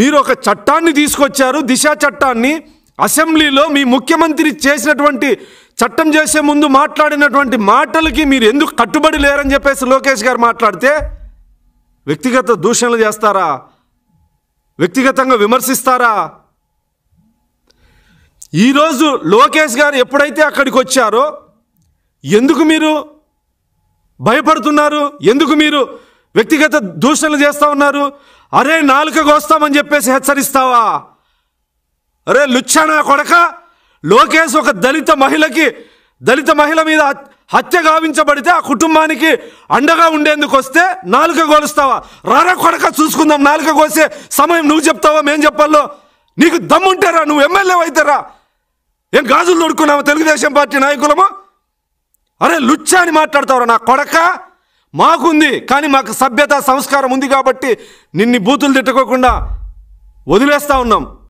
మీరు ఒక చట్టాన్ని తీసుకొచ్చారు దిశ చట్టాన్ని అసెంబ్లీలో మీ ముఖ్యమంత్రి చేసినటువంటి చట్టం చేసే ముందు మాట్లాడినటువంటి మాటలకి మీరు ఎందుకు కట్టుబడి లేరని చెప్పేసి లోకేష్ గారు మాట్లాడితే వ్యక్తిగత దూషణలు చేస్తారా వ్యక్తిగతంగా విమర్శిస్తారా ఈరోజు లోకేష్ గారు ఎప్పుడైతే అక్కడికి వచ్చారో ఎందుకు మీరు భయపడుతున్నారు ఎందుకు మీరు వ్యక్తిగత దూషణలు చేస్తూ ఉన్నారు అరే నాలుక కోస్తామని చెప్పేసి హెచ్చరిస్తావా అరే లుచ్చానా కొడక లోకేష్ ఒక దళిత మహిళకి దళిత మహిళ మీద హత్య గావించబడితే ఆ కుటుంబానికి అండగా ఉండేందుకు వస్తే నాలుక గోలుస్తావా రారా కొడక చూసుకుందాం నాలుక కోసే సమయం నువ్వు చెప్తావా మేం చెప్పాలో నీకు దమ్ముంటారా నువ్వు ఎమ్మెల్యే అవుతారా ఏం గాజులు తొడుక్కున్నావు తెలుగుదేశం పార్టీ నాయకులమా అరే లుచ్చా అని మాట్లాడతావురా నా కొడక మాకుంది కానీ మాకు సభ్యత సంస్కారం ఉంది కాబట్టి నిన్ను బూతులు తిట్టుకోకుండా వదిలేస్తూ ఉన్నాం